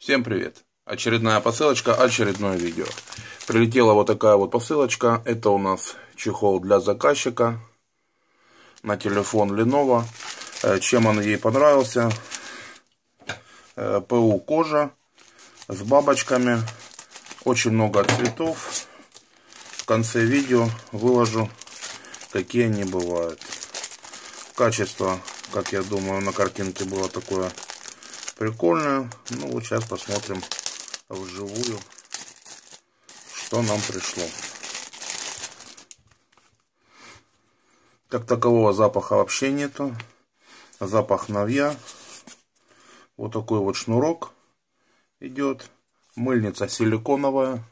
Всем привет! Очередная посылочка, очередное видео. Прилетела вот такая вот посылочка. Это у нас чехол для заказчика на телефон Lenovo. Э, чем он ей понравился? Э, ПУ кожа с бабочками. Очень много цветов. В конце видео выложу, какие они бывают. Качество, как я думаю, на картинке было такое прикольная. Ну вот сейчас посмотрим вживую, что нам пришло. Как такового запаха вообще нету. Запах новья. Вот такой вот шнурок идет. Мыльница силиконовая.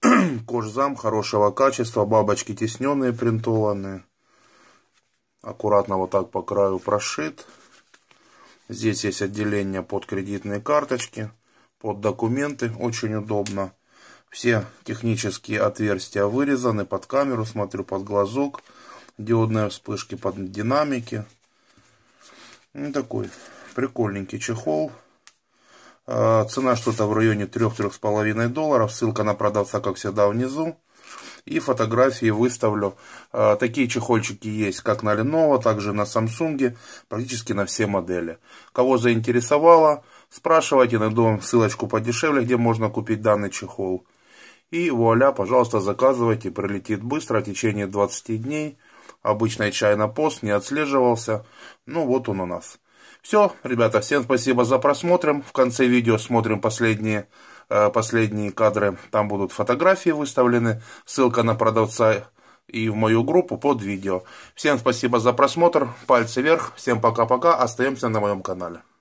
Кожзам хорошего качества. Бабочки тесненные, принтованные. Аккуратно вот так по краю прошит. Здесь есть отделение под кредитные карточки, под документы, очень удобно. Все технические отверстия вырезаны под камеру, смотрю под глазок, диодные вспышки под динамики. Ну, такой прикольненький чехол. А, цена что-то в районе 3-3,5 долларов. Ссылка на продавца, как всегда, внизу и фотографии выставлю. А, такие чехольчики есть как на Lenovo, так же на Samsung, практически на все модели. Кого заинтересовало, спрашивайте, найду вам ссылочку подешевле, где можно купить данный чехол. И вуаля, пожалуйста, заказывайте, прилетит быстро, в течение 20 дней. Обычный чай на пост не отслеживался, ну вот он у нас. Все, ребята, всем спасибо за просмотр. В конце видео смотрим последние Э, последние кадры. Там будут фотографии выставлены, ссылка на продавца и в мою группу под видео. Всем спасибо за просмотр, пальцы вверх, всем пока-пока, остаемся на моем канале.